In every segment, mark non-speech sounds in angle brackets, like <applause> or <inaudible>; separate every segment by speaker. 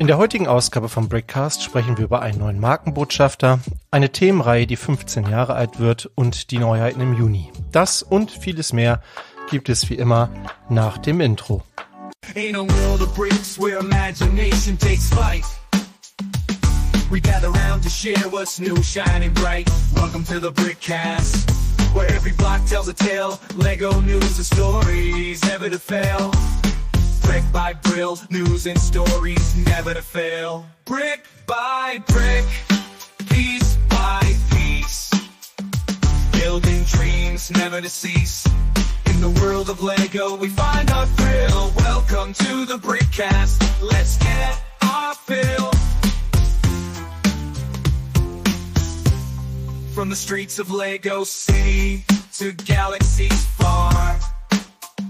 Speaker 1: In der heutigen Ausgabe von Breakcast sprechen wir über einen neuen Markenbotschafter, eine Themenreihe, die 15 Jahre alt wird und die Neuheiten im Juni. Das und vieles mehr gibt es wie immer nach dem Intro.
Speaker 2: where every block tells a tale. Lego news and stories, never to fail. Brick by brill, news and stories never to fail. Brick by brick, piece by piece. Building dreams never to cease. In the world of Lego, we find our thrill. Welcome to the Brickcast. Let's get our fill. From the streets of Lego City to galaxies far.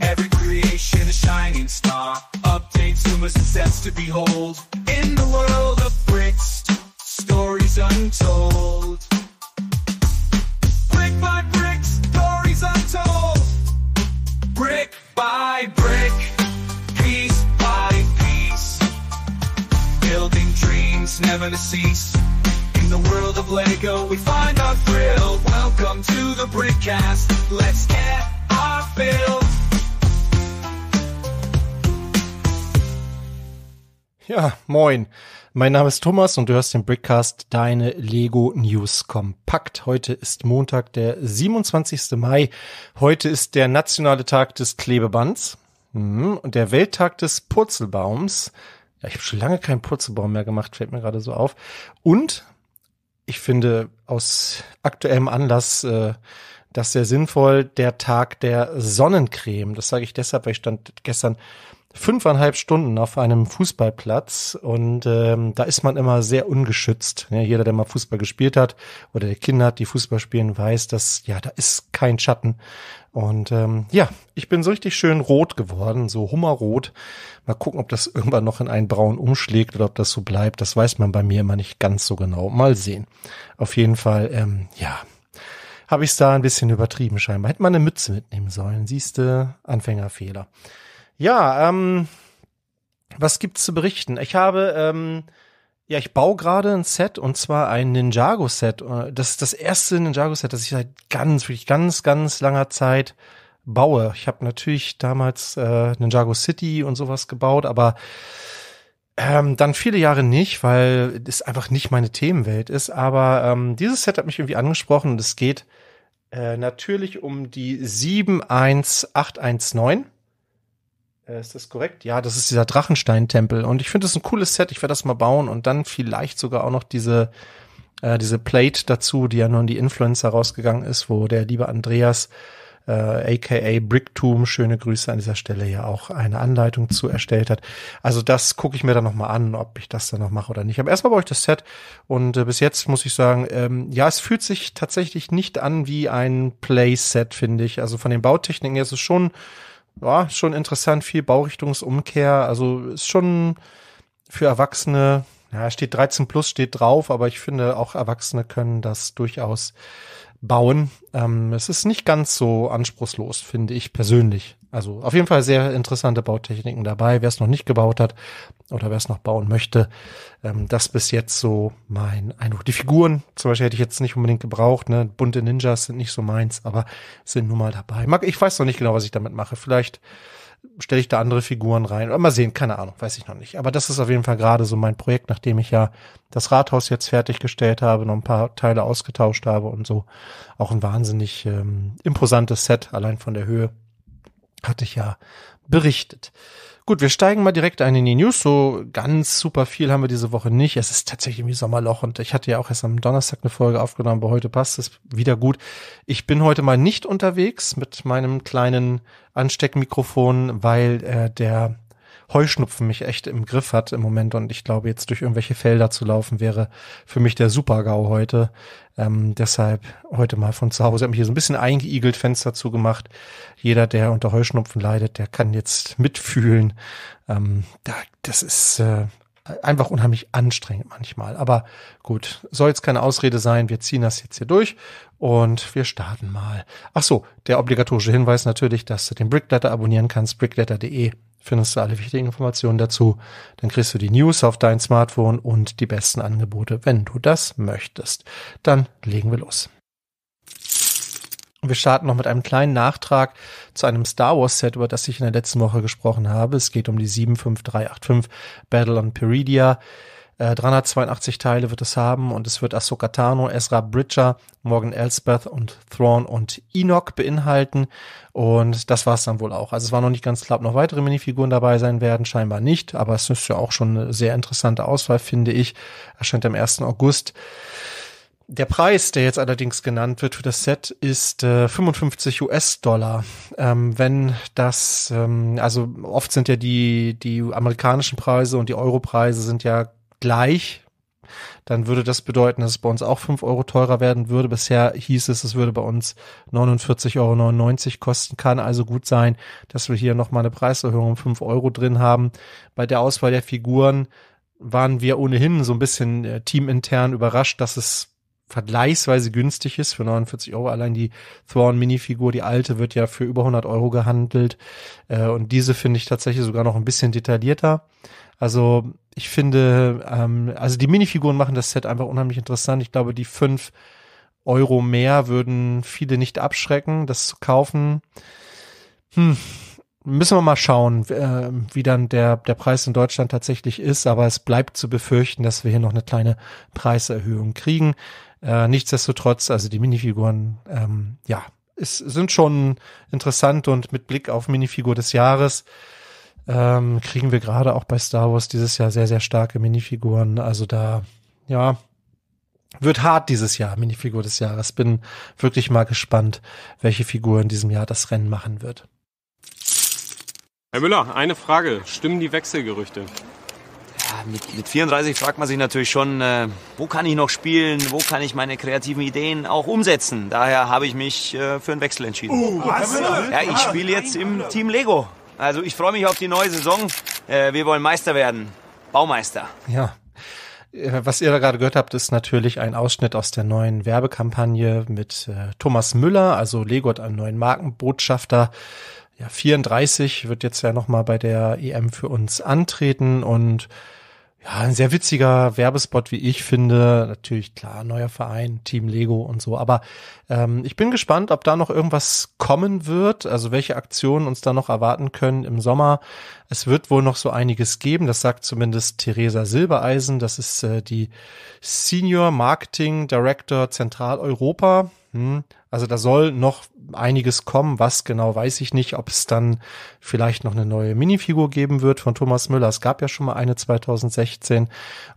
Speaker 2: Every creation a shining star. Updates, to a success to behold. In the world of bricks, stories untold. Brick by brick, stories untold. Brick by brick, piece by piece. Building dreams never to cease. In the world of Lego, we find our thrill. Welcome to the Brickcast. Let's get our fill.
Speaker 1: Ja, moin. Mein Name ist Thomas und du hörst den Brickcast Deine Lego News Kompakt. Heute ist Montag, der 27. Mai. Heute ist der nationale Tag des Klebebands mhm. und der Welttag des Purzelbaums. ich habe schon lange keinen Purzelbaum mehr gemacht, fällt mir gerade so auf. Und ich finde aus aktuellem Anlass äh, das sehr sinnvoll, der Tag der Sonnencreme. Das sage ich deshalb, weil ich stand gestern fünfeinhalb Stunden auf einem Fußballplatz und ähm, da ist man immer sehr ungeschützt. Ja, jeder, der mal Fußball gespielt hat oder der Kinder hat, die Fußball spielen, weiß, dass ja, da ist kein Schatten. Und ähm, ja, ich bin so richtig schön rot geworden, so hummerrot. Mal gucken, ob das irgendwann noch in einen Braun umschlägt oder ob das so bleibt. Das weiß man bei mir immer nicht ganz so genau. Mal sehen. Auf jeden Fall, ähm, ja, habe ich es da ein bisschen übertrieben scheinbar. Hätte man eine Mütze mitnehmen sollen. Siehste, Anfängerfehler. Ja, ähm, was gibt's zu berichten? Ich habe, ähm, ja, ich baue gerade ein Set und zwar ein Ninjago-Set. Äh, das ist das erste Ninjago-Set, das ich seit ganz, wirklich ganz, ganz langer Zeit baue. Ich habe natürlich damals äh, Ninjago City und sowas gebaut, aber ähm, dann viele Jahre nicht, weil es einfach nicht meine Themenwelt ist. Aber ähm, dieses Set hat mich irgendwie angesprochen und es geht äh, natürlich um die 71819. Äh, ist das korrekt? Ja, das ist dieser Drachenstein-Tempel. Und ich finde das ein cooles Set. Ich werde das mal bauen und dann vielleicht sogar auch noch diese, äh, diese Plate dazu, die ja nur an die Influencer rausgegangen ist, wo der liebe Andreas, äh, aka Bricktoom, schöne Grüße an dieser Stelle ja auch eine Anleitung zu erstellt hat. Also das gucke ich mir dann nochmal an, ob ich das dann noch mache oder nicht. Aber erstmal baue ich das Set und äh, bis jetzt muss ich sagen, ähm, ja, es fühlt sich tatsächlich nicht an wie ein Play-Set, finde ich. Also von den Bautechniken her ist es schon ja, schon interessant, viel Baurichtungsumkehr. Also ist schon für Erwachsene ja, steht 13 plus, steht drauf, aber ich finde, auch Erwachsene können das durchaus bauen. Ähm, es ist nicht ganz so anspruchslos, finde ich persönlich. Also auf jeden Fall sehr interessante Bautechniken dabei. Wer es noch nicht gebaut hat oder wer es noch bauen möchte, ähm, das bis jetzt so mein Eindruck. Die Figuren zum Beispiel hätte ich jetzt nicht unbedingt gebraucht. Ne? Bunte Ninjas sind nicht so meins, aber sind nun mal dabei. Mag, Ich weiß noch nicht genau, was ich damit mache. Vielleicht stelle ich da andere Figuren rein. Oder mal sehen, keine Ahnung, weiß ich noch nicht. Aber das ist auf jeden Fall gerade so mein Projekt, nachdem ich ja das Rathaus jetzt fertiggestellt habe, noch ein paar Teile ausgetauscht habe und so. Auch ein wahnsinnig ähm, imposantes Set, allein von der Höhe, hatte ich ja berichtet. Gut, wir steigen mal direkt ein in die News. So ganz super viel haben wir diese Woche nicht. Es ist tatsächlich irgendwie Sommerloch und ich hatte ja auch erst am Donnerstag eine Folge aufgenommen, aber heute passt es wieder gut. Ich bin heute mal nicht unterwegs mit meinem kleinen Ansteckmikrofon, weil äh, der Heuschnupfen mich echt im Griff hat im Moment und ich glaube, jetzt durch irgendwelche Felder zu laufen wäre für mich der Super-GAU heute. Ähm, deshalb heute mal von zu Hause. Ich habe mich hier so ein bisschen eingeigelt, Fenster zugemacht. Jeder, der unter Heuschnupfen leidet, der kann jetzt mitfühlen. Ähm, da, das ist, äh, einfach unheimlich anstrengend manchmal. Aber gut, soll jetzt keine Ausrede sein. Wir ziehen das jetzt hier durch und wir starten mal. Ach so, der obligatorische Hinweis natürlich, dass du den Brickletter abonnieren kannst. Brickletter.de findest du alle wichtigen Informationen dazu. Dann kriegst du die News auf dein Smartphone und die besten Angebote, wenn du das möchtest. Dann legen wir los. Wir starten noch mit einem kleinen Nachtrag zu einem Star Wars Set, über das ich in der letzten Woche gesprochen habe. Es geht um die 75385 Battle on Peridia. 382 äh, Teile wird es haben und es wird Ahsoka Tano, Ezra Bridger, Morgan Elsbeth und Thrawn und Enoch beinhalten. Und das war es dann wohl auch. Also es war noch nicht ganz klar, ob noch weitere Minifiguren dabei sein werden, scheinbar nicht, aber es ist ja auch schon eine sehr interessante Auswahl, finde ich. Erscheint am 1. August. Der Preis, der jetzt allerdings genannt wird für das Set, ist äh, 55 US-Dollar. Ähm, wenn das, ähm, also oft sind ja die, die amerikanischen Preise und die Euro-Preise sind ja gleich. Dann würde das bedeuten, dass es bei uns auch 5 Euro teurer werden würde. Bisher hieß es, es würde bei uns 49,99 Euro kosten. Kann also gut sein, dass wir hier nochmal eine Preiserhöhung um 5 Euro drin haben. Bei der Auswahl der Figuren waren wir ohnehin so ein bisschen äh, teamintern überrascht, dass es vergleichsweise günstig ist für 49 Euro. Allein die Thorn minifigur die alte, wird ja für über 100 Euro gehandelt. Äh, und diese finde ich tatsächlich sogar noch ein bisschen detaillierter. Also ich finde, ähm, also die Minifiguren machen das Set einfach unheimlich interessant. Ich glaube, die fünf Euro mehr würden viele nicht abschrecken, das zu kaufen. Hm. Müssen wir mal schauen, ähm, wie dann der, der Preis in Deutschland tatsächlich ist, aber es bleibt zu befürchten, dass wir hier noch eine kleine Preiserhöhung kriegen. Äh, nichtsdestotrotz, also die Minifiguren, ähm, ja, es sind schon interessant und mit Blick auf Minifigur des Jahres ähm, kriegen wir gerade auch bei Star Wars dieses Jahr sehr, sehr starke Minifiguren. Also da, ja, wird hart dieses Jahr, Minifigur des Jahres. Bin wirklich mal gespannt, welche Figur in diesem Jahr das Rennen machen wird. Herr Müller, eine Frage. Stimmen die Wechselgerüchte? ja, mit, mit 34 fragt man sich natürlich schon, äh, wo kann ich noch spielen, wo kann ich meine kreativen Ideen auch umsetzen. Daher habe ich mich äh,
Speaker 2: für einen Wechsel entschieden. Oh, was? Ja, ich spiele jetzt im Team Lego. Also ich freue mich auf die neue Saison. Äh, wir wollen Meister werden. Baumeister.
Speaker 1: Ja. Äh, was ihr da gerade gehört habt, ist natürlich ein Ausschnitt aus der neuen Werbekampagne mit äh, Thomas Müller, also Lego hat einen neuen Markenbotschafter. Ja, 34 wird jetzt ja nochmal bei der EM für uns antreten und ja, ein sehr witziger Werbespot, wie ich finde. Natürlich, klar, neuer Verein, Team Lego und so. Aber ähm, ich bin gespannt, ob da noch irgendwas kommen wird, also welche Aktionen uns da noch erwarten können im Sommer. Es wird wohl noch so einiges geben, das sagt zumindest Theresa Silbereisen. Das ist äh, die Senior Marketing Director Zentraleuropa. Hm. Also da soll noch einiges kommen. Was genau weiß ich nicht, ob es dann vielleicht noch eine neue Minifigur geben wird von Thomas Müller. Es gab ja schon mal eine 2016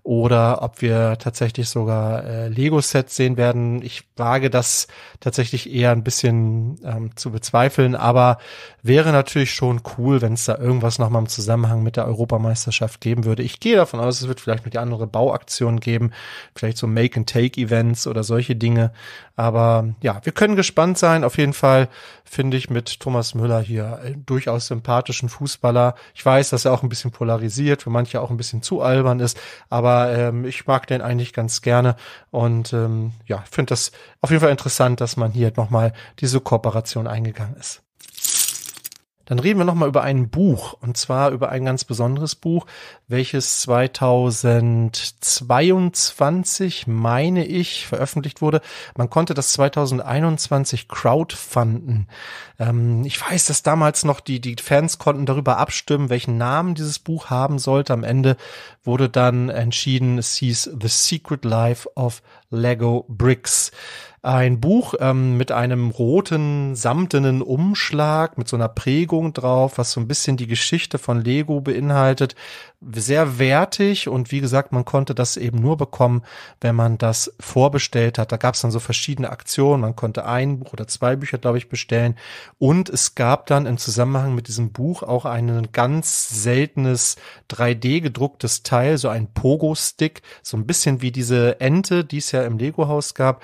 Speaker 1: oder ob wir tatsächlich sogar äh, Lego-Sets sehen werden. Ich wage das tatsächlich eher ein bisschen ähm, zu bezweifeln, aber wäre natürlich schon cool, wenn es da irgendwas nochmal im Zusammenhang mit der Europameisterschaft geben würde. Ich gehe davon aus, es wird vielleicht noch die andere Bauaktion geben, vielleicht so Make-and-Take-Events oder solche Dinge. Aber ja, wir können können gespannt sein. Auf jeden Fall finde ich mit Thomas Müller hier äh, durchaus sympathischen Fußballer. Ich weiß, dass er auch ein bisschen polarisiert, für manche auch ein bisschen zu albern ist, aber ähm, ich mag den eigentlich ganz gerne und ähm, ja, finde das auf jeden Fall interessant, dass man hier nochmal diese Kooperation eingegangen ist. Dann reden wir nochmal über ein Buch und zwar über ein ganz besonderes Buch, welches 2022, meine ich, veröffentlicht wurde. Man konnte das 2021 crowdfunden. Ähm, ich weiß, dass damals noch die, die Fans konnten darüber abstimmen, welchen Namen dieses Buch haben sollte. Am Ende wurde dann entschieden, es hieß The Secret Life of Lego Bricks. Ein Buch ähm, mit einem roten, samtenen Umschlag, mit so einer Prägung drauf, was so ein bisschen die Geschichte von Lego beinhaltet sehr wertig und wie gesagt, man konnte das eben nur bekommen, wenn man das vorbestellt hat. Da gab es dann so verschiedene Aktionen. Man konnte ein Buch oder zwei Bücher, glaube ich, bestellen. Und es gab dann im Zusammenhang mit diesem Buch auch ein ganz seltenes 3D gedrucktes Teil, so ein Pogo-Stick, so ein bisschen wie diese Ente, die es ja im Lego-Haus gab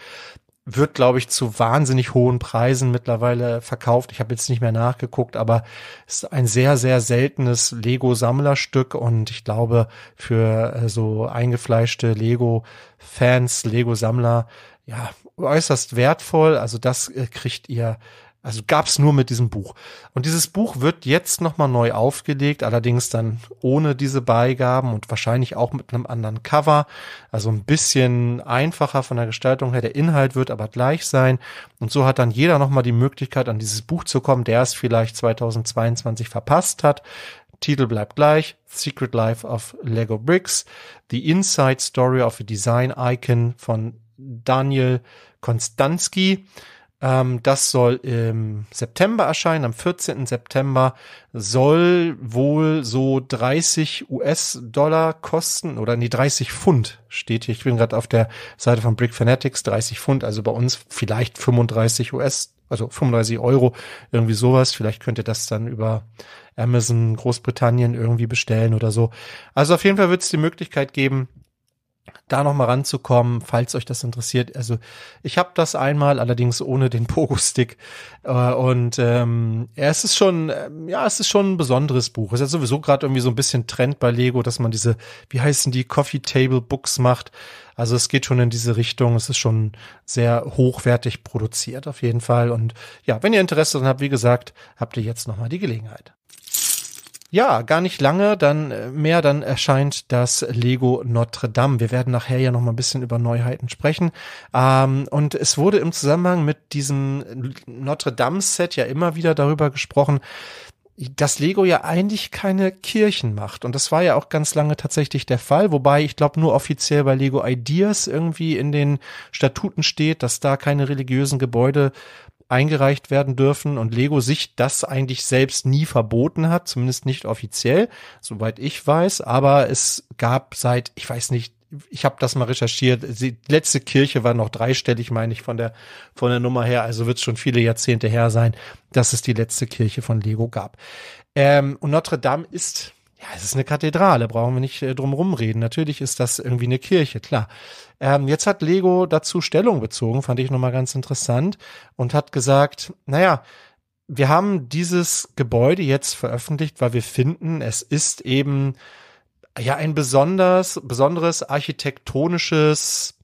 Speaker 1: wird, glaube ich, zu wahnsinnig hohen Preisen mittlerweile verkauft. Ich habe jetzt nicht mehr nachgeguckt, aber ist ein sehr, sehr seltenes Lego-Sammlerstück und ich glaube, für äh, so eingefleischte Lego-Fans, Lego-Sammler, ja, äußerst wertvoll. Also das äh, kriegt ihr also gab's nur mit diesem Buch. Und dieses Buch wird jetzt nochmal neu aufgelegt, allerdings dann ohne diese Beigaben und wahrscheinlich auch mit einem anderen Cover. Also ein bisschen einfacher von der Gestaltung her. Der Inhalt wird aber gleich sein. Und so hat dann jeder nochmal die Möglichkeit, an dieses Buch zu kommen, der es vielleicht 2022 verpasst hat. Titel bleibt gleich. Secret Life of Lego Bricks. The Inside Story of a Design Icon von Daniel Konstanski. Ähm, das soll im September erscheinen. Am 14. September soll wohl so 30 US-Dollar kosten oder nee, 30 Pfund steht hier. Ich bin gerade auf der Seite von Brick Fanatics, 30 Pfund, also bei uns vielleicht 35 US, also 35 Euro, irgendwie sowas. Vielleicht könnt ihr das dann über Amazon Großbritannien irgendwie bestellen oder so. Also auf jeden Fall wird es die Möglichkeit geben, da nochmal ranzukommen, falls euch das interessiert. Also ich habe das einmal, allerdings ohne den <laughs> Pogo-Stick. Äh, und ähm, ja, es ist schon, ähm, ja, es ist schon ein besonderes Buch. Es ist ja sowieso gerade irgendwie so ein bisschen Trend bei Lego, dass man diese, wie heißen die, Coffee Table Books macht. Also es geht schon in diese Richtung. Es ist schon sehr hochwertig produziert auf jeden Fall. Und ja, wenn ihr Interesse daran habt, wie gesagt, habt ihr jetzt nochmal die Gelegenheit ja, gar nicht lange, dann äh, mehr, dann erscheint das Lego Notre Dame. Wir werden nachher ja noch mal ein bisschen über Neuheiten sprechen. Ähm, und es wurde im Zusammenhang mit diesem Notre Dame Set ja immer wieder darüber gesprochen, dass Lego ja eigentlich keine Kirchen macht. Und das war ja auch ganz lange tatsächlich der Fall, wobei ich glaube, nur offiziell bei Lego Ideas irgendwie in den Statuten steht, dass da keine religiösen Gebäude eingereicht werden dürfen und Lego sich das eigentlich selbst nie verboten hat, zumindest nicht offiziell, soweit ich weiß. Aber es gab seit, ich weiß nicht, ich habe das mal recherchiert, die letzte Kirche war noch dreistellig, meine ich, von der, von der Nummer her, also wird es schon viele Jahrzehnte her sein, dass es die letzte Kirche von Lego gab. Ähm, und Notre Dame ist ja, es ist eine Kathedrale, brauchen wir nicht äh, drum rumreden. Natürlich ist das irgendwie eine Kirche, klar. Ähm, jetzt hat Lego dazu Stellung bezogen, fand ich nochmal ganz interessant, und hat gesagt, naja, wir haben dieses Gebäude jetzt veröffentlicht, weil wir finden, es ist eben ja ein besonders, besonderes architektonisches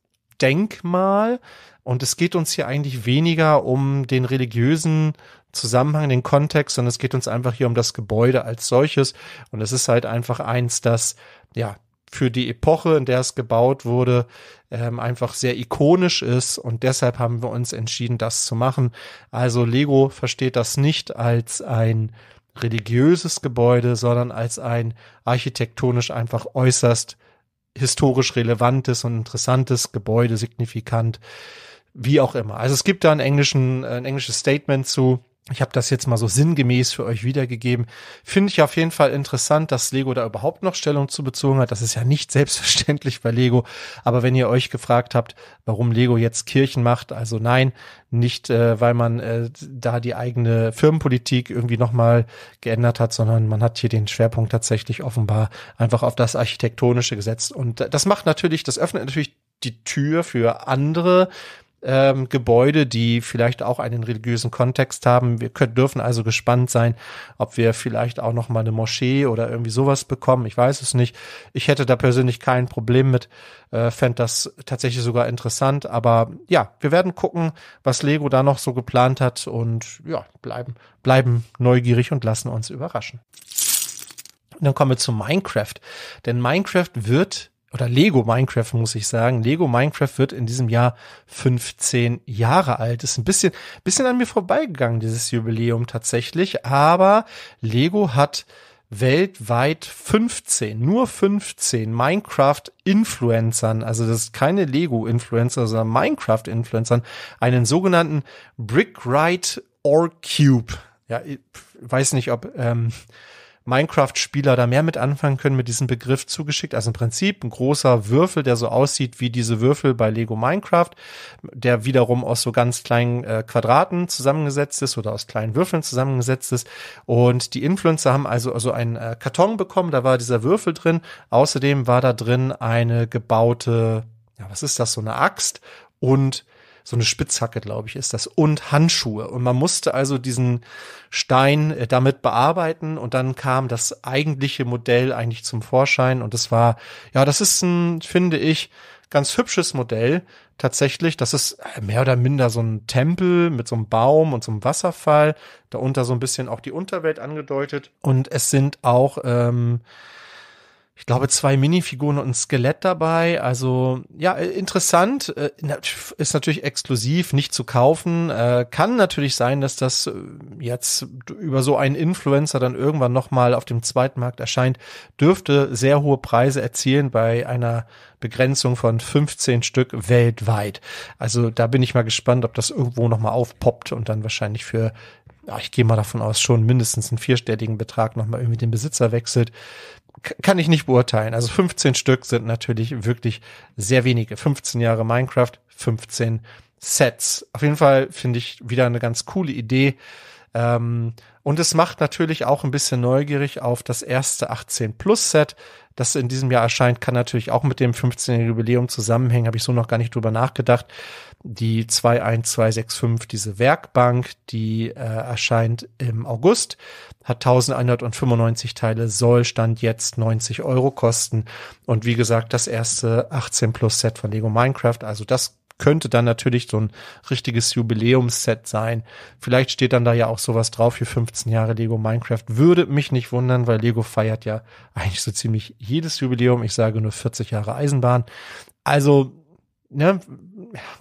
Speaker 1: Denkmal. Und es geht uns hier eigentlich weniger um den religiösen Zusammenhang, den Kontext, sondern es geht uns einfach hier um das Gebäude als solches. Und es ist halt einfach eins, das ja für die Epoche, in der es gebaut wurde, ähm, einfach sehr ikonisch ist und deshalb haben wir uns entschieden, das zu machen. Also Lego versteht das nicht als ein religiöses Gebäude, sondern als ein architektonisch einfach äußerst historisch relevantes und interessantes Gebäude, signifikant, wie auch immer. Also es gibt da einen englischen, äh, ein englisches Statement zu, ich habe das jetzt mal so sinngemäß für euch wiedergegeben. Finde ich auf jeden Fall interessant, dass Lego da überhaupt noch Stellung zu bezogen hat. Das ist ja nicht <laughs> selbstverständlich bei Lego. Aber wenn ihr euch gefragt habt, warum Lego jetzt Kirchen macht, also nein, nicht äh, weil man äh, da die eigene Firmenpolitik irgendwie nochmal geändert hat, sondern man hat hier den Schwerpunkt tatsächlich offenbar einfach auf das Architektonische gesetzt. Und äh, das macht natürlich, das öffnet natürlich die Tür für andere ähm, Gebäude, die vielleicht auch einen religiösen Kontext haben. Wir können, dürfen also gespannt sein, ob wir vielleicht auch noch mal eine Moschee oder irgendwie sowas bekommen. Ich weiß es nicht. Ich hätte da persönlich kein Problem mit, äh, fände das tatsächlich sogar interessant. Aber ja, wir werden gucken, was Lego da noch so geplant hat und ja, bleiben, bleiben neugierig und lassen uns überraschen. Und dann kommen wir zu Minecraft. Denn Minecraft wird oder Lego Minecraft muss ich sagen. Lego Minecraft wird in diesem Jahr 15 Jahre alt. Ist ein bisschen, bisschen an mir vorbeigegangen, dieses Jubiläum tatsächlich. Aber Lego hat weltweit 15, nur 15 Minecraft-Influencern, also das ist keine Lego-Influencer, sondern Minecraft-Influencern, einen sogenannten Brickride or Cube. Ja, ich weiß nicht, ob ähm, Minecraft-Spieler da mehr mit anfangen können mit diesem Begriff zugeschickt. Also im Prinzip ein großer Würfel, der so aussieht wie diese Würfel bei Lego Minecraft, der wiederum aus so ganz kleinen äh, Quadraten zusammengesetzt ist oder aus kleinen Würfeln zusammengesetzt ist. Und die Influencer haben also, also einen äh, Karton bekommen, da war dieser Würfel drin. Außerdem war da drin eine gebaute, ja, was ist das, so eine Axt und so eine Spitzhacke, glaube ich, ist das, und Handschuhe. Und man musste also diesen Stein äh, damit bearbeiten und dann kam das eigentliche Modell eigentlich zum Vorschein und das war, ja, das ist ein, finde ich, ganz hübsches Modell tatsächlich. Das ist äh, mehr oder minder so ein Tempel mit so einem Baum und so einem Wasserfall. Darunter so ein bisschen auch die Unterwelt angedeutet. Und es sind auch ähm, ich glaube, zwei Minifiguren und ein Skelett dabei. Also ja, interessant. Äh, ist natürlich exklusiv, nicht zu kaufen. Äh, kann natürlich sein, dass das äh, jetzt über so einen Influencer dann irgendwann nochmal auf dem zweiten Markt erscheint. Dürfte sehr hohe Preise erzielen bei einer Begrenzung von 15 Stück weltweit. Also da bin ich mal gespannt, ob das irgendwo nochmal aufpoppt und dann wahrscheinlich für ja, ich gehe mal davon aus, schon mindestens einen vierstelligen Betrag nochmal irgendwie den Besitzer wechselt kann ich nicht beurteilen. Also 15 Stück sind natürlich wirklich sehr wenige. 15 Jahre Minecraft, 15 Sets. Auf jeden Fall finde ich wieder eine ganz coole Idee. Ähm, und es macht natürlich auch ein bisschen neugierig auf das erste 18 Plus Set, das in diesem Jahr erscheint, kann natürlich auch mit dem 15. Jubiläum zusammenhängen, habe ich so noch gar nicht drüber nachgedacht. Die 21265, diese Werkbank, die äh, erscheint im August, hat 1195 Teile, soll Stand jetzt 90 Euro kosten. Und wie gesagt, das erste 18 Plus Set von Lego Minecraft, also das könnte dann natürlich so ein richtiges Jubiläumsset sein. Vielleicht steht dann da ja auch sowas drauf für 15 Jahre Lego Minecraft. Würde mich nicht wundern, weil Lego feiert ja eigentlich so ziemlich jedes Jubiläum. Ich sage nur 40 Jahre Eisenbahn. Also, ne,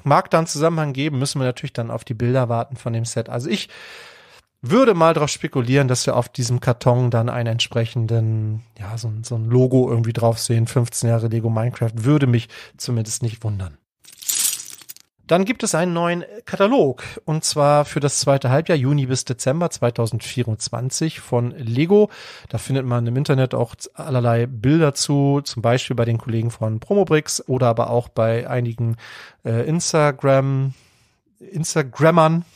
Speaker 1: mag da einen Zusammenhang geben, müssen wir natürlich dann auf die Bilder warten von dem Set. Also ich würde mal darauf spekulieren, dass wir auf diesem Karton dann einen entsprechenden, ja, so, so ein Logo irgendwie drauf sehen. 15 Jahre Lego Minecraft würde mich zumindest nicht wundern. Dann gibt es einen neuen Katalog und zwar für das zweite Halbjahr, Juni bis Dezember 2024 von Lego. Da findet man im Internet auch allerlei Bilder zu, zum Beispiel bei den Kollegen von Promobricks oder aber auch bei einigen äh, Instagram, Instagrammern. <laughs>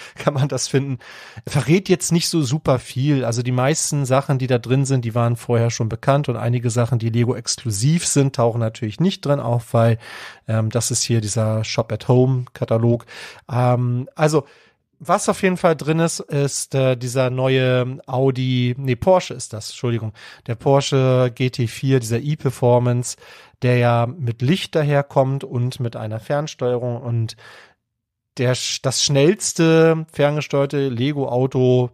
Speaker 1: <laughs> kann man das finden. Verrät jetzt nicht so super viel. Also die meisten Sachen, die da drin sind, die waren vorher schon bekannt und einige Sachen, die Lego exklusiv sind, tauchen natürlich nicht drin auf, weil ähm, das ist hier dieser Shop at Home Katalog. Ähm, also was auf jeden Fall drin ist, ist äh, dieser neue Audi, nee, Porsche ist das, Entschuldigung, der Porsche GT4, dieser E-Performance, der ja mit Licht daherkommt und mit einer Fernsteuerung und der, das schnellste ferngesteuerte Lego-Auto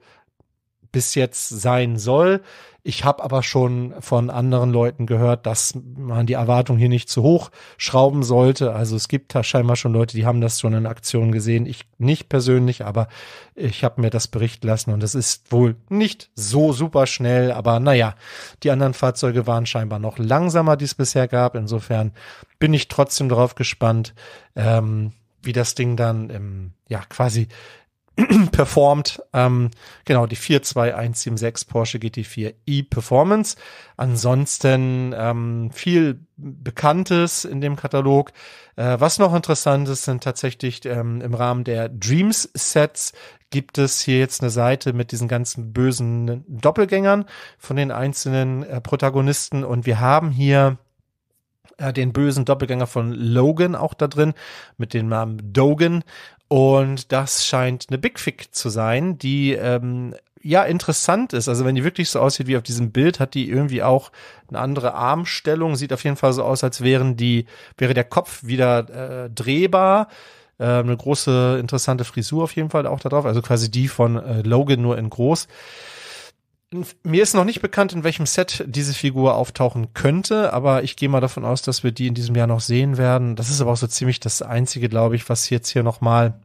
Speaker 1: bis jetzt sein soll. Ich habe aber schon von anderen Leuten gehört, dass man die Erwartung hier nicht zu hoch schrauben sollte. Also es gibt da scheinbar schon Leute, die haben das schon in Aktion gesehen. Ich nicht persönlich, aber ich habe mir das berichten lassen und es ist wohl nicht so super schnell. Aber naja, die anderen Fahrzeuge waren scheinbar noch langsamer, die es bisher gab. Insofern bin ich trotzdem darauf gespannt. Ähm, wie das Ding dann im, ähm, ja, quasi <clears throat> performt. Ähm, genau, die 42176 Porsche GT4 e-Performance. Ansonsten ähm, viel Bekanntes in dem Katalog. Äh, was noch interessant ist, sind tatsächlich ähm, im Rahmen der Dreams Sets gibt es hier jetzt eine Seite mit diesen ganzen bösen Doppelgängern von den einzelnen äh, Protagonisten und wir haben hier äh, den bösen Doppelgänger von Logan auch da drin, mit dem Namen Dogen. Und das scheint eine Big Fig zu sein, die ähm, ja interessant ist. Also wenn die wirklich so aussieht wie auf diesem Bild, hat die irgendwie auch eine andere Armstellung. Sieht auf jeden Fall so aus, als wären die, wäre der Kopf wieder äh, drehbar. Äh, eine große interessante Frisur auf jeden Fall auch da drauf. Also quasi die von äh, Logan nur in groß. Mir ist noch nicht bekannt, in welchem Set diese Figur auftauchen könnte, aber ich gehe mal davon aus, dass wir die in diesem Jahr noch sehen werden. Das ist aber auch so ziemlich das Einzige, glaube ich, was jetzt hier nochmal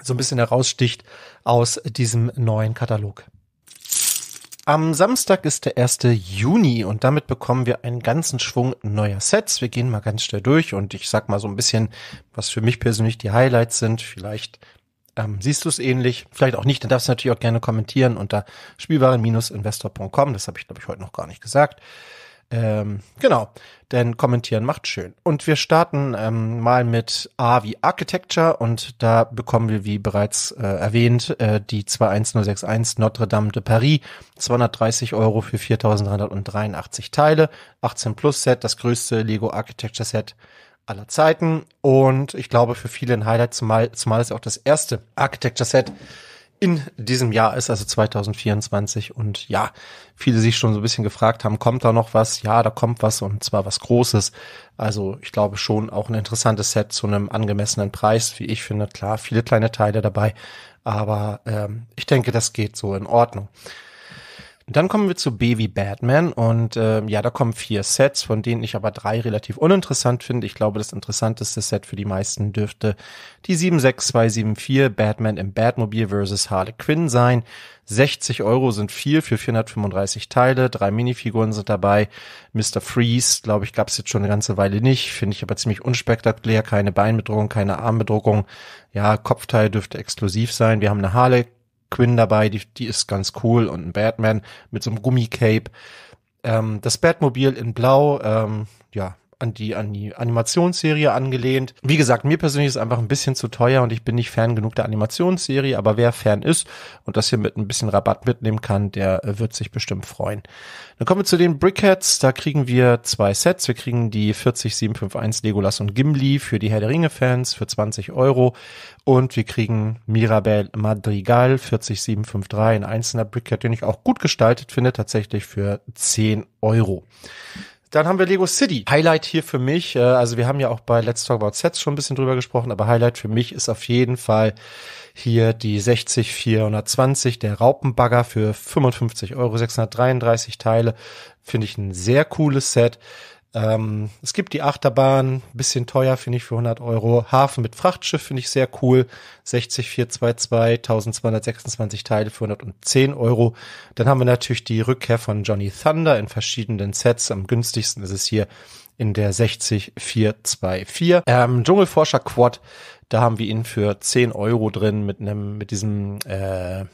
Speaker 1: so ein bisschen heraussticht aus diesem neuen Katalog. Am Samstag ist der 1. Juni und damit bekommen wir einen ganzen Schwung neuer Sets. Wir gehen mal ganz schnell durch und ich sag mal so ein bisschen, was für mich persönlich die Highlights sind. Vielleicht ähm, siehst du es ähnlich? Vielleicht auch nicht, dann darfst du natürlich auch gerne kommentieren unter spielwaren-investor.com. Das habe ich, glaube ich, heute noch gar nicht gesagt. Ähm, genau, denn kommentieren macht schön. Und wir starten ähm, mal mit A wie Architecture und da bekommen wir, wie bereits äh, erwähnt, äh, die 21061 Notre Dame de Paris, 230 Euro für 4383 Teile, 18 Plus Set, das größte Lego Architecture Set aller Zeiten und ich glaube für viele ein Highlight, zumal, zumal es auch das erste Architecture-Set in diesem Jahr ist, also 2024. Und ja, viele sich schon so ein bisschen gefragt haben, kommt da noch was? Ja, da kommt was und zwar was Großes. Also ich glaube schon auch ein interessantes Set zu einem angemessenen Preis, wie ich finde. Klar, viele kleine Teile dabei, aber ähm, ich denke, das geht so in Ordnung. Dann kommen wir zu B wie Batman und äh, ja, da kommen vier Sets, von denen ich aber drei relativ uninteressant finde. Ich glaube, das interessanteste Set für die meisten dürfte die 76274 Batman im Batmobile vs. Harley Quinn sein. 60 Euro sind viel für 435 Teile, drei Minifiguren sind dabei. Mr. Freeze, glaube ich, gab es jetzt schon eine ganze Weile nicht, finde ich aber ziemlich unspektakulär. Keine Beinbedruckung, keine Armbedruckung. Ja, Kopfteil dürfte exklusiv sein. Wir haben eine Harley Quinn dabei, die, die ist ganz cool und ein Batman mit so einem Gummicape. Ähm, das Batmobil in Blau, ähm, ja, an die, an die Animationsserie angelehnt. Wie gesagt, mir persönlich ist einfach ein bisschen zu teuer und ich bin nicht fern genug der Animationsserie, aber wer fern ist und das hier mit ein bisschen Rabatt mitnehmen kann, der äh, wird sich bestimmt freuen. Dann kommen wir zu den Brickheads. Da kriegen wir zwei Sets. Wir kriegen die 40751 Legolas und Gimli für die Herr der Ringe-Fans für 20 Euro und wir kriegen Mirabel Madrigal 40753, ein einzelner Brickhead, den ich auch gut gestaltet finde, tatsächlich für 10 Euro. Dann haben wir Lego City. Highlight hier für mich, äh, also wir haben ja auch bei Let's Talk About Sets schon ein bisschen drüber gesprochen, aber Highlight für mich ist auf jeden Fall hier die 60420, der Raupenbagger für 55 Euro, 633 Teile. Finde ich ein sehr cooles Set. Ähm, es gibt die Achterbahn, bisschen teuer finde ich für 100 Euro. Hafen mit Frachtschiff finde ich sehr cool. 60422, 1226 Teile für 110 Euro. Dann haben wir natürlich die Rückkehr von Johnny Thunder in verschiedenen Sets. Am günstigsten ist es hier in der 60424. Ähm, Dschungelforscher Quad, da haben wir ihn für 10 Euro drin mit einem, mit diesem, äh,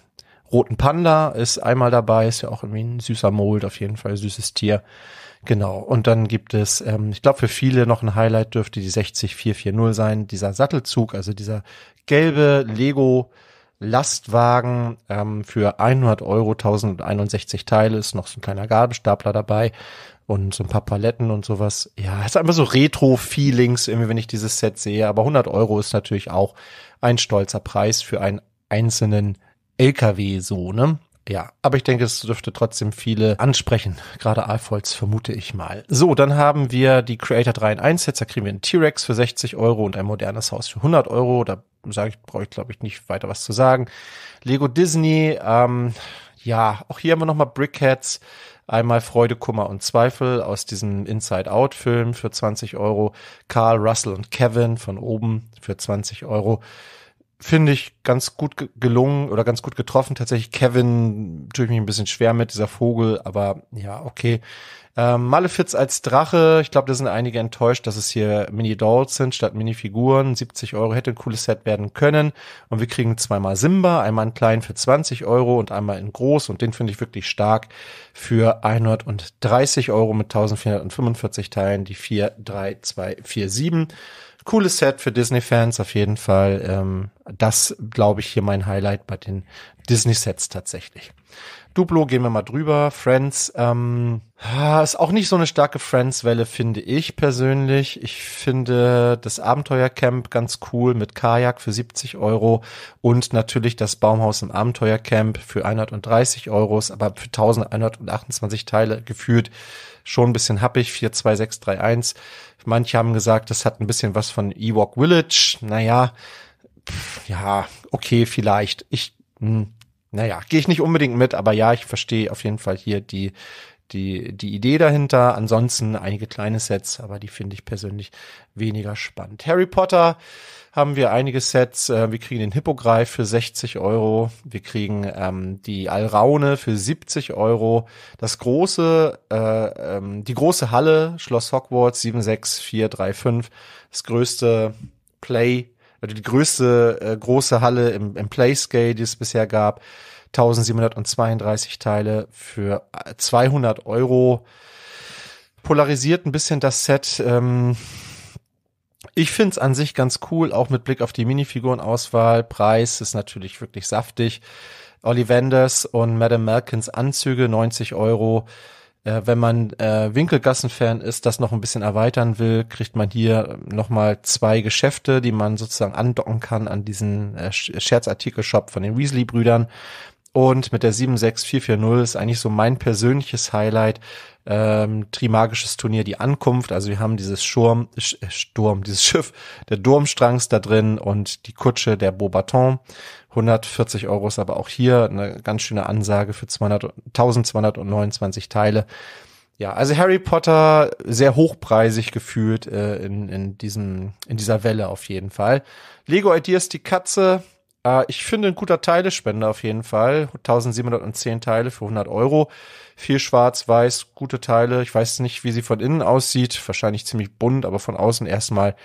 Speaker 1: roten Panda ist einmal dabei, ist ja auch irgendwie ein süßer Mold, auf jeden Fall süßes Tier. Genau. Und dann gibt es, ähm, ich glaube, für viele noch ein Highlight dürfte die 60440 sein, dieser Sattelzug, also dieser gelbe Lego Lastwagen ähm, für 100 Euro, 1061 Teile, ist noch so ein kleiner Gabelstapler dabei und so ein paar Paletten und sowas. Ja, ist einfach so Retro-Feelings, irgendwie, wenn ich dieses Set sehe. Aber 100 Euro ist natürlich auch ein stolzer Preis für einen einzelnen LKW so, ne? Ja, aber ich denke, es dürfte trotzdem viele ansprechen. Gerade Alfholz vermute ich mal. So, dann haben wir die Creator 3 in 1. Jetzt da kriegen wir einen T-Rex für 60 Euro und ein modernes Haus für 100 Euro. Da sage ich, brauche ich glaube ich nicht weiter was zu sagen. Lego Disney, ähm, ja, auch hier haben wir nochmal Brickheads. Einmal Freude, Kummer und Zweifel aus diesem Inside Out Film für 20 Euro. Carl, Russell und Kevin von oben für 20 Euro finde ich ganz gut gelungen oder ganz gut getroffen. Tatsächlich Kevin tue ich mich ein bisschen schwer mit, dieser Vogel, aber ja, okay. Ähm, Malefiz als Drache, ich glaube, da sind einige enttäuscht, dass es hier Mini-Dolls sind statt Mini-Figuren. 70 Euro hätte ein cooles Set werden können. Und wir kriegen zweimal Simba, einmal in klein für 20 Euro und einmal in groß. Und den finde ich wirklich stark für 130 Euro mit 1445 Teilen, die 4, 3, 2, 4, 7 cooles Set für Disney-Fans auf jeden Fall. Ähm, das, glaube ich, hier mein Highlight bei den Disney-Sets tatsächlich. Duplo gehen wir mal drüber. Friends ähm, ist auch nicht so eine starke Friends-Welle, finde ich persönlich. Ich finde das Abenteuercamp ganz cool mit Kajak für 70 Euro und natürlich das Baumhaus im Abenteuercamp für 130 Euro, aber für 1128 Teile gefühlt schon ein bisschen happig, 42631. Manche haben gesagt, das hat ein bisschen was von Ewok Village. Naja, pff, ja, okay, vielleicht. Ich, mh, hm, naja, gehe ich nicht unbedingt mit, aber ja, ich verstehe auf jeden Fall hier die, die, die Idee dahinter. Ansonsten einige kleine Sets, aber die finde ich persönlich weniger spannend. Harry Potter haben wir einige Sets. Äh, wir kriegen den Hippogreif für 60 Euro. Wir kriegen ähm, die Alraune für 70 Euro. Das große, äh, ähm, die große Halle, Schloss Hogwarts 76435, das größte Play die größte äh, große Halle im, im Playscale, die es bisher gab. 1732 Teile für 200 äh, Euro. Polarisiert ein bisschen das Set. Ähm, ich finde es an sich ganz cool, auch mit Blick auf die Minifigurenauswahl. Preis ist natürlich wirklich saftig. Ollivanders und Madame Malkins Anzüge 90 Euro äh, wenn man äh, Winkelgassen-Fan ist, das noch ein bisschen erweitern will, kriegt man hier ähm, nochmal zwei Geschäfte, die man sozusagen andocken kann an diesen äh, Scherzartikel-Shop von den Weasley-Brüdern. Und mit der 76440 ist eigentlich so mein persönliches Highlight. Ähm, Trimagisches Turnier, die Ankunft. Also wir haben dieses Sturm, äh, Sturm, dieses Schiff, der Durmstrangs da drin und die Kutsche der Beaubaton. 140 Euro ist aber auch hier eine ganz schöne Ansage für 200, 1229 Teile. Ja, also Harry Potter sehr hochpreisig gefühlt äh, in, in, diesem, in dieser Welle auf jeden Fall. Lego Ideas die Katze. Äh, ich finde ein guter Teilespender auf jeden Fall. 1710 Teile für 100 Euro. Viel schwarz-weiß, gute Teile. Ich weiß nicht, wie sie von innen aussieht. Wahrscheinlich ziemlich bunt, aber von außen erstmal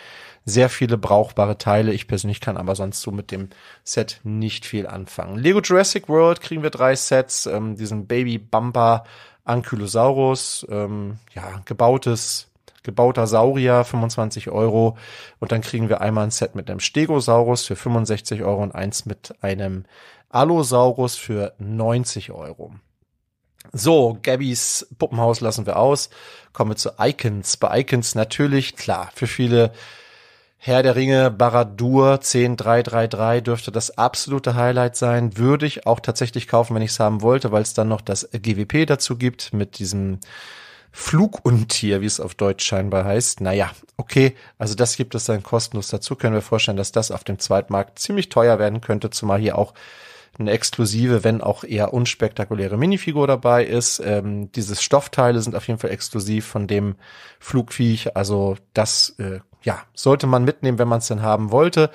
Speaker 1: sehr viele brauchbare Teile. Ich persönlich kann aber sonst so mit dem Set nicht viel anfangen. Lego Jurassic World kriegen wir drei Sets, ähm, diesen Baby Bumper Ankylosaurus, ähm, ja, gebautes gebauter Saurier, 25 Euro. Und dann kriegen wir einmal ein Set mit einem Stegosaurus für 65 Euro und eins mit einem Allosaurus für 90 Euro. So, Gabbys Puppenhaus lassen wir aus. Kommen wir zu Icons. Bei Icons natürlich, klar, für viele Herr der Ringe, Baradur 10333 dürfte das absolute Highlight sein. Würde ich auch tatsächlich kaufen, wenn ich es haben wollte, weil es dann noch das GWP dazu gibt mit diesem Fluguntier, wie es auf Deutsch scheinbar heißt. Naja, okay, also das gibt es dann kostenlos dazu. Können wir vorstellen, dass das auf dem Zweitmarkt ziemlich teuer werden könnte, zumal hier auch eine exklusive, wenn auch eher unspektakuläre Minifigur dabei ist. Ähm, dieses Stoffteile sind auf jeden Fall exklusiv von dem Flugviech. Also das äh, ja, sollte man mitnehmen, wenn man es denn haben wollte.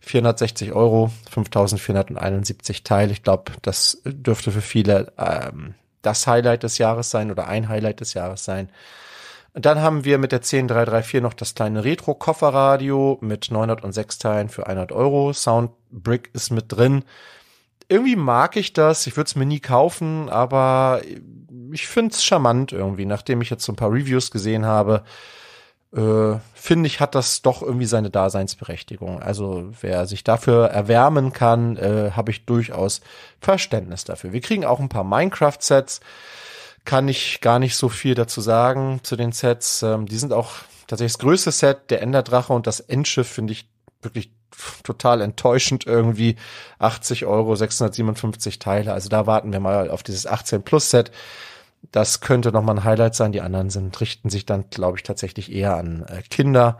Speaker 1: 460 Euro, 5471 Teil. Ich glaube, das dürfte für viele ähm, das Highlight des Jahres sein oder ein Highlight des Jahres sein. dann haben wir mit der 10334 noch das kleine Retro-Kofferradio mit 906 Teilen für 100 Euro. Soundbrick ist mit drin. Irgendwie mag ich das. Ich würde es mir nie kaufen, aber ich finde es charmant irgendwie, nachdem ich jetzt so ein paar Reviews gesehen habe äh, finde ich, hat das doch irgendwie seine Daseinsberechtigung. Also wer sich dafür erwärmen kann, äh, habe ich durchaus Verständnis dafür. Wir kriegen auch ein paar Minecraft-Sets. Kann ich gar nicht so viel dazu sagen zu den Sets. Ähm, die sind auch tatsächlich das größte Set, der Enderdrache und das Endschiff finde ich wirklich total enttäuschend irgendwie. 80 Euro, 657 Teile. Also da warten wir mal auf dieses 18 Plus Set. Das könnte nochmal ein Highlight sein. Die anderen sind, richten sich dann, glaube ich, tatsächlich eher an äh, Kinder.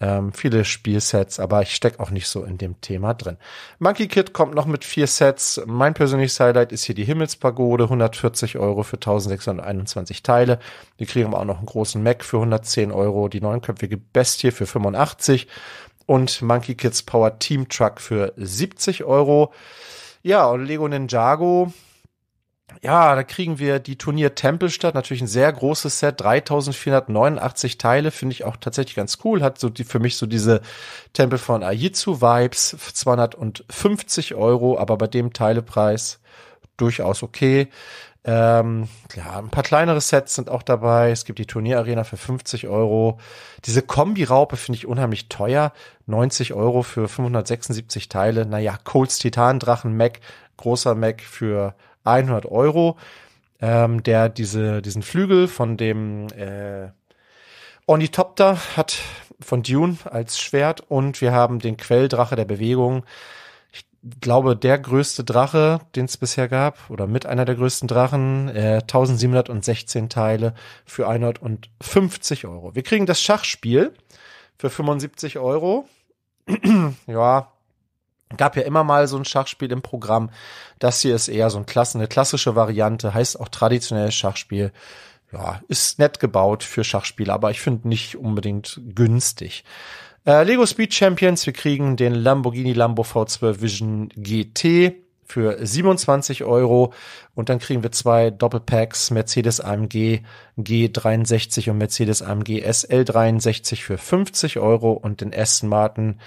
Speaker 1: Ähm, viele Spielsets, aber ich stecke auch nicht so in dem Thema drin. Monkey Kid kommt noch mit vier Sets. Mein persönliches Highlight ist hier die Himmelspagode, 140 Euro für 1621 Teile. Wir kriegen auch noch einen großen Mac für 110 Euro, die neunköpfige Bestie für 85 und Monkey Kids Power Team Truck für 70 Euro. Ja, und Lego Ninjago ja, da kriegen wir die Turnier Tempelstadt, natürlich ein sehr großes Set, 3489 Teile, finde ich auch tatsächlich ganz cool, hat so die, für mich so diese Tempel von Ajizu Vibes, 250 Euro, aber bei dem Teilepreis durchaus okay. Ähm, ja, ein paar kleinere Sets sind auch dabei. Es gibt die Turnierarena für 50 Euro. Diese Kombi-Raupe finde ich unheimlich teuer. 90 Euro für 576 Teile. Naja, Colts Titan Drachen Mac, großer Mac für 100 Euro, ähm, der diese, diesen Flügel von dem äh, Ornithopter hat von Dune als Schwert und wir haben den Quelldrache der Bewegung. Ich glaube, der größte Drache, den es bisher gab, oder mit einer der größten Drachen, äh, 1716 Teile für 150 Euro. Wir kriegen das Schachspiel für 75 Euro. <clears throat> ja, gab ja immer mal so ein Schachspiel im Programm. Das hier ist eher so ein Klasse, eine klassische Variante, heißt auch traditionelles Schachspiel. Ja, ist nett gebaut für Schachspieler, aber ich finde nicht unbedingt günstig. Äh, Lego Speed Champions, wir kriegen den Lamborghini Lambo V12 Vision GT für 27 Euro. Und dann kriegen wir zwei Doppelpacks Mercedes AMG G63 und Mercedes AMG SL63 für 50 Euro und den Aston Martin,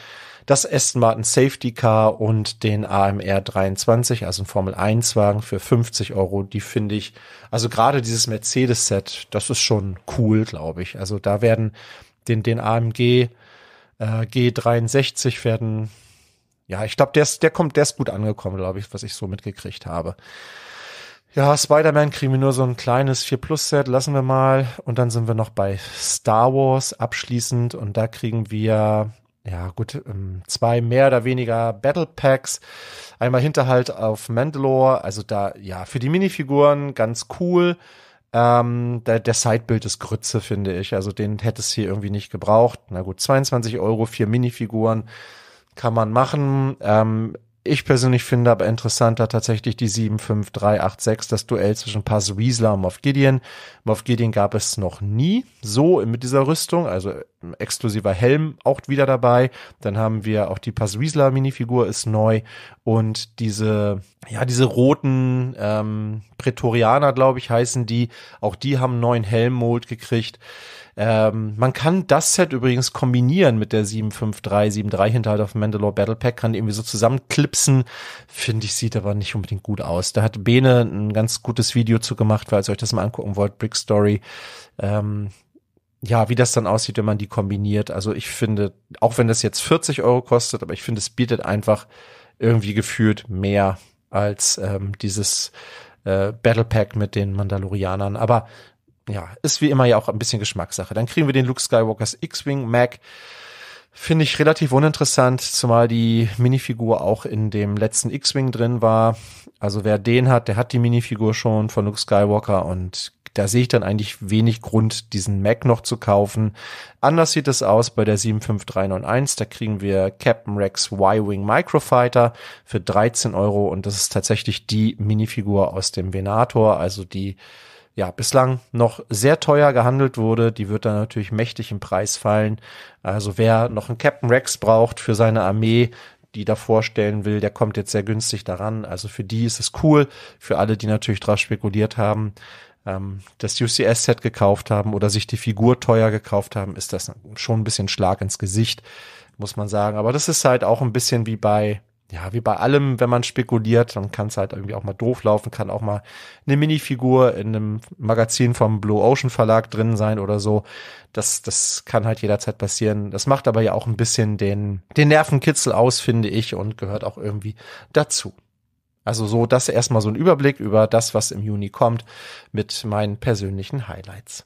Speaker 1: das Aston Martin Safety Car und den AMR 23, also ein Formel 1 Wagen für 50 Euro. Die finde ich, also gerade dieses Mercedes Set, das ist schon cool, glaube ich. Also da werden den, den AMG äh, G63 werden ja, ich glaube, der, ist, der kommt, der ist gut angekommen, glaube ich, was ich so mitgekriegt habe. Ja, Spider-Man kriegen wir nur so ein kleines 4-Plus-Set, lassen wir mal. Und dann sind wir noch bei Star Wars abschließend und da kriegen wir, ja gut, ähm, zwei mehr oder weniger Battle Packs. Einmal Hinterhalt auf Mandalore, also da, ja, für die Minifiguren ganz cool. Ähm, der, der Sidebild ist Grütze, finde ich. Also den hätte es hier irgendwie nicht gebraucht. Na gut, 22 Euro, vier Minifiguren kann man machen. Ähm, ich persönlich finde aber interessanter tatsächlich die 75386, das Duell zwischen Paz Weasler und Moff Gideon. Moff Gideon gab es noch nie so mit dieser Rüstung, also exklusiver Helm auch wieder dabei. Dann haben wir auch die Passwiesler Minifigur ist neu und diese, ja, diese roten ähm, Prätorianer, glaube ich, heißen die. Auch die haben einen neuen Helmmold gekriegt. Ähm, man kann das Set übrigens kombinieren mit der 75373 Hinterhalt auf Mandalore Battle Pack, kann irgendwie so zusammenklipsen. Finde ich, sieht aber nicht unbedingt gut aus. Da hat Bene ein ganz gutes Video zu gemacht, falls ihr euch das mal angucken wollt, Brick Story. Ähm, ja, wie das dann aussieht, wenn man die kombiniert. Also ich finde, auch wenn das jetzt 40 Euro kostet, aber ich finde, es bietet einfach irgendwie gefühlt mehr als ähm, dieses äh, Battle Pack mit den Mandalorianern. Aber ja, ist wie immer ja auch ein bisschen Geschmackssache. Dann kriegen wir den Luke Skywalkers X-Wing Mac. Finde ich relativ uninteressant, zumal die Minifigur auch in dem letzten X-Wing drin war. Also wer den hat, der hat die Minifigur schon von Luke Skywalker und da sehe ich dann eigentlich wenig Grund, diesen Mac noch zu kaufen. Anders sieht es aus bei der 75391. Da kriegen wir Captain Rex Y-Wing Microfighter für 13 Euro und das ist tatsächlich die Minifigur aus dem Venator, also die ja, bislang noch sehr teuer gehandelt wurde. Die wird dann natürlich mächtig im Preis fallen. Also wer noch einen Captain Rex braucht für seine Armee, die da vorstellen will, der kommt jetzt sehr günstig daran. Also für die ist es cool, für alle, die natürlich drauf spekuliert haben ähm, das UCS-Set gekauft haben oder sich die Figur teuer gekauft haben, ist das schon ein bisschen Schlag ins Gesicht, muss man sagen. Aber das ist halt auch ein bisschen wie bei, ja, wie bei allem, wenn man spekuliert, dann kann es halt irgendwie auch mal doof laufen, kann auch mal eine Minifigur in einem Magazin vom Blue Ocean Verlag drin sein oder so. Das, das kann halt jederzeit passieren. Das macht aber ja auch ein bisschen den, den Nervenkitzel aus, finde ich, und gehört auch irgendwie dazu. Also so, das erstmal so ein Überblick über das, was im Juni kommt, mit meinen persönlichen Highlights.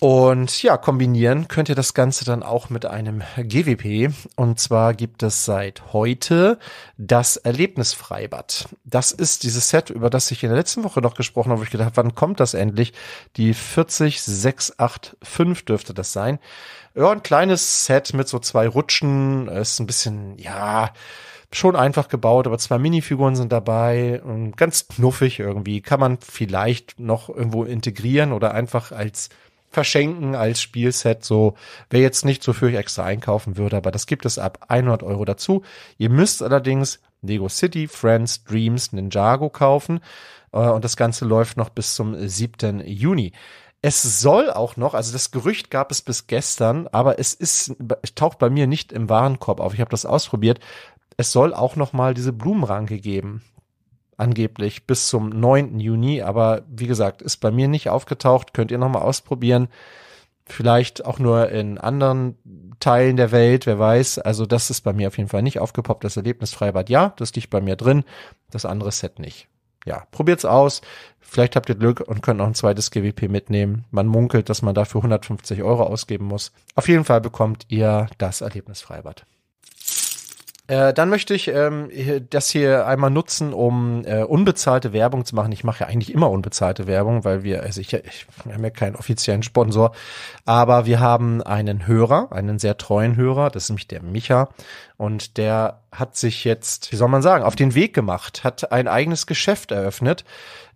Speaker 1: Und ja, kombinieren könnt ihr das Ganze dann auch mit einem GWP. Und zwar gibt es seit heute das Erlebnisfreibad. Das ist dieses Set, über das ich in der letzten Woche noch gesprochen habe, wo ich gedacht habe, wann kommt das endlich? Die 40685 dürfte das sein. Ja, ein kleines Set mit so zwei Rutschen. Ist ein bisschen, ja, Schon einfach gebaut, aber zwei Minifiguren sind dabei und ganz knuffig irgendwie. Kann man vielleicht noch irgendwo integrieren oder einfach als verschenken als Spielset, so wer jetzt nicht so für euch extra einkaufen würde, aber das gibt es ab 100 Euro dazu. Ihr müsst allerdings Lego City, Friends, Dreams, Ninjago kaufen äh, und das Ganze läuft noch bis zum 7. Juni. Es soll auch noch, also das Gerücht gab es bis gestern, aber es ist es taucht bei mir nicht im Warenkorb auf. Ich habe das ausprobiert. Es soll auch noch mal diese Blumenranke geben, angeblich bis zum 9. Juni, aber wie gesagt, ist bei mir nicht aufgetaucht, könnt ihr noch mal ausprobieren. Vielleicht auch nur in anderen Teilen der Welt, wer weiß. Also das ist bei mir auf jeden Fall nicht aufgepoppt. Das Erlebnisfreibad, ja, das liegt bei mir drin. Das andere Set nicht ja, probiert's aus. Vielleicht habt ihr Glück und könnt noch ein zweites GWP mitnehmen. Man munkelt, dass man dafür 150 Euro ausgeben muss. Auf jeden Fall bekommt ihr das Erlebnisfreibad. Äh, dann möchte ich ähm, das hier einmal nutzen, um äh, unbezahlte Werbung zu machen. Ich mache ja eigentlich immer unbezahlte Werbung, weil wir, also ich, ich habe ja keinen offiziellen Sponsor, aber wir haben einen Hörer, einen sehr treuen Hörer, das ist nämlich der Micha. Und der hat sich jetzt, wie soll man sagen, auf den Weg gemacht, hat ein eigenes Geschäft eröffnet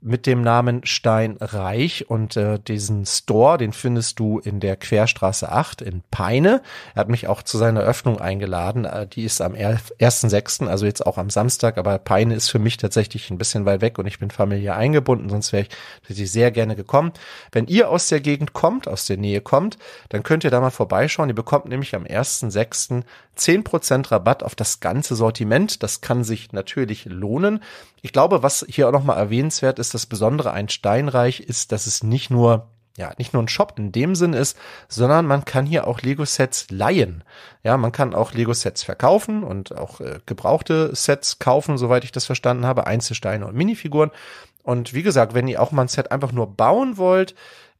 Speaker 1: mit dem Namen Steinreich und äh, diesen Store, den findest du in der Querstraße 8 in Peine. Er hat mich auch zu seiner Öffnung eingeladen. Äh, die ist am 1.6., also jetzt auch am Samstag, aber Peine ist für mich tatsächlich ein bisschen weit weg und ich bin familiär eingebunden, sonst wäre ich sehr gerne gekommen. Wenn ihr aus der Gegend kommt, aus der Nähe kommt, dann könnt ihr da mal vorbeischauen. Ihr bekommt nämlich am 1.6. 10% Rabatt auf das ganze Sortiment. Das kann sich natürlich lohnen. Ich glaube, was hier auch nochmal erwähnenswert ist, das Besondere ein Steinreich ist, dass es nicht nur ja, nicht nur ein Shop in dem Sinn ist, sondern man kann hier auch Lego-Sets leihen. Ja, man kann auch Lego-Sets verkaufen und auch äh, gebrauchte Sets kaufen, soweit ich das verstanden habe, Einzelsteine und Minifiguren. Und wie gesagt, wenn ihr auch mal ein Set einfach nur bauen wollt,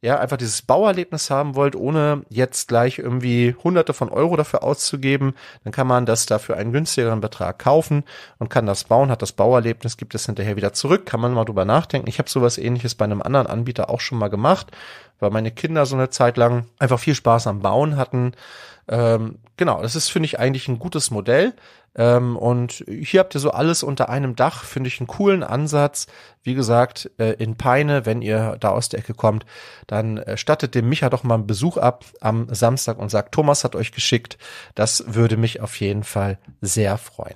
Speaker 1: ja, einfach dieses Bauerlebnis haben wollt, ohne jetzt gleich irgendwie hunderte von Euro dafür auszugeben, dann kann man das dafür einen günstigeren Betrag kaufen und kann das bauen, hat das Bauerlebnis, gibt es hinterher wieder zurück, kann man mal drüber nachdenken. Ich habe sowas ähnliches bei einem anderen Anbieter auch schon mal gemacht, weil meine Kinder so eine Zeit lang einfach viel Spaß am Bauen hatten. Ähm, genau, das ist, finde ich, eigentlich ein gutes Modell, ähm, und hier habt ihr so alles unter einem Dach, finde ich einen coolen Ansatz. Wie gesagt, äh, in Peine, wenn ihr da aus der Ecke kommt, dann äh, stattet dem Micha doch mal einen Besuch ab am Samstag und sagt, Thomas hat euch geschickt. Das würde mich auf jeden Fall sehr freuen.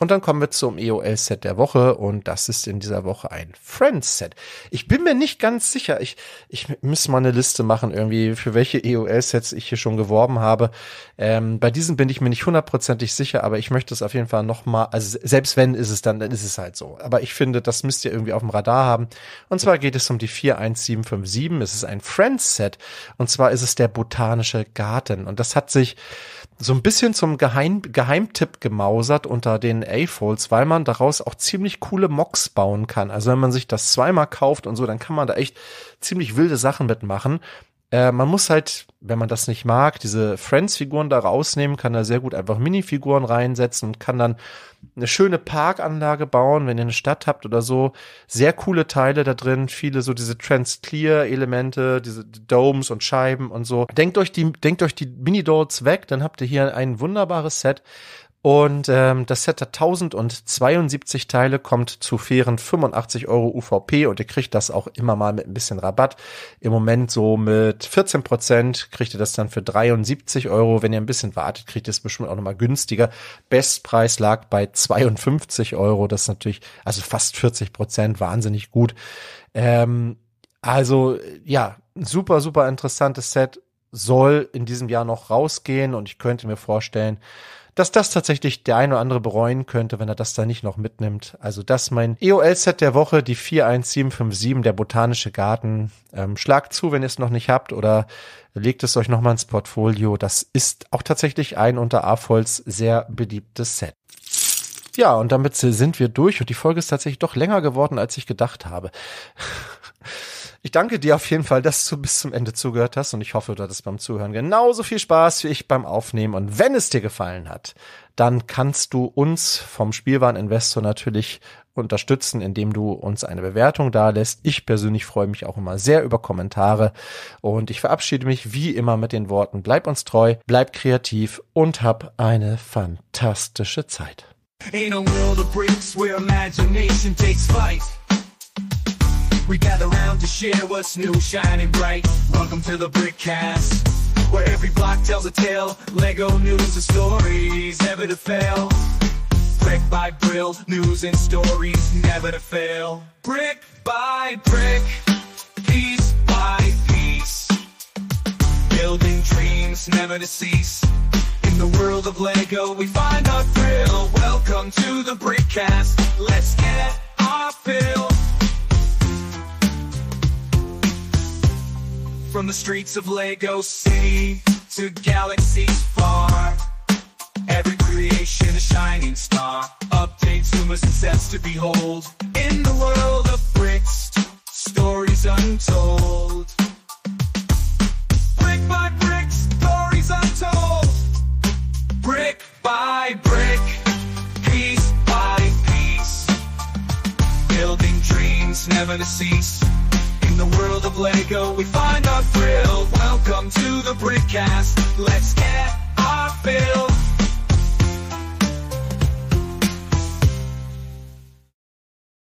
Speaker 1: Und dann kommen wir zum EOL-Set der Woche und das ist in dieser Woche ein Friends-Set. Ich bin mir nicht ganz sicher. Ich, ich muss mal eine Liste machen irgendwie, für welche EOL-Sets ich hier schon geworben habe. Ähm, bei diesen bin ich mir nicht hundertprozentig sicher, aber ich möchte es auf jeden Fall nochmal, also selbst wenn ist es dann, dann ist es halt so. Aber ich finde, das müsst ihr irgendwie auf dem Radar haben. Und zwar geht es um die 41757. Es ist ein Friends-Set und zwar ist es der Botanische Garten und das hat sich so ein bisschen zum Geheim Geheimtipp gemausert unter den A-Folds, weil man daraus auch ziemlich coole Mocks bauen kann. Also wenn man sich das zweimal kauft und so, dann kann man da echt ziemlich wilde Sachen mitmachen. Äh, man muss halt, wenn man das nicht mag, diese Friends-Figuren da rausnehmen, kann da sehr gut einfach Minifiguren reinsetzen und kann dann eine schöne Parkanlage bauen, wenn ihr eine Stadt habt oder so. Sehr coole Teile da drin, viele so diese Trans-Clear-Elemente, diese Domes und Scheiben und so. Denkt euch die, denkt euch die Mini-Dolls weg, dann habt ihr hier ein wunderbares Set, und ähm, das Set hat 1072 Teile, kommt zu fairen 85 Euro UVP und ihr kriegt das auch immer mal mit ein bisschen Rabatt. Im Moment so mit 14 Prozent kriegt ihr das dann für 73 Euro. Wenn ihr ein bisschen wartet, kriegt ihr es bestimmt auch nochmal günstiger. Bestpreis lag bei 52 Euro. Das ist natürlich, also fast 40 Prozent, wahnsinnig gut. Ähm, also ja, super, super interessantes Set soll in diesem Jahr noch rausgehen und ich könnte mir vorstellen, dass das tatsächlich der ein oder andere bereuen könnte, wenn er das da nicht noch mitnimmt. Also das mein EOL-Set der Woche, die 41757, der Botanische Garten. Ähm, schlagt zu, wenn ihr es noch nicht habt oder legt es euch nochmal ins Portfolio. Das ist auch tatsächlich ein unter AFOLs sehr beliebtes Set. Ja, und damit sind wir durch und die Folge ist tatsächlich doch länger geworden, als ich gedacht habe. <laughs> Ich danke dir auf jeden Fall, dass du bis zum Ende zugehört hast und ich hoffe, du hattest beim Zuhören genauso viel Spaß wie ich beim Aufnehmen. Und wenn es dir gefallen hat, dann kannst du uns vom Spielwareninvestor natürlich unterstützen, indem du uns eine Bewertung dalässt. Ich persönlich freue mich auch immer sehr über Kommentare und ich verabschiede mich wie immer mit den Worten, bleib uns treu, bleib kreativ und hab eine fantastische Zeit.
Speaker 2: of where imagination takes We gather round to share what's new, shining bright. Welcome to the Brickcast, where every block tells a tale. Lego news and stories, never to fail. Brick by brill, news and stories, never to fail. Brick by brick, piece by piece. Building dreams, never to cease. In the world of Lego, we find our thrill. Welcome to the Brickcast. Let's get our fill. From the streets of Lego City to galaxies far Every creation a shining star Updates numerous and sets to behold In the world of bricks, stories untold Brick by brick, stories untold Brick by brick, piece by piece Building dreams never to cease the world of Lego, we find our thrill. Welcome to the Brickcast. Let's get our fill.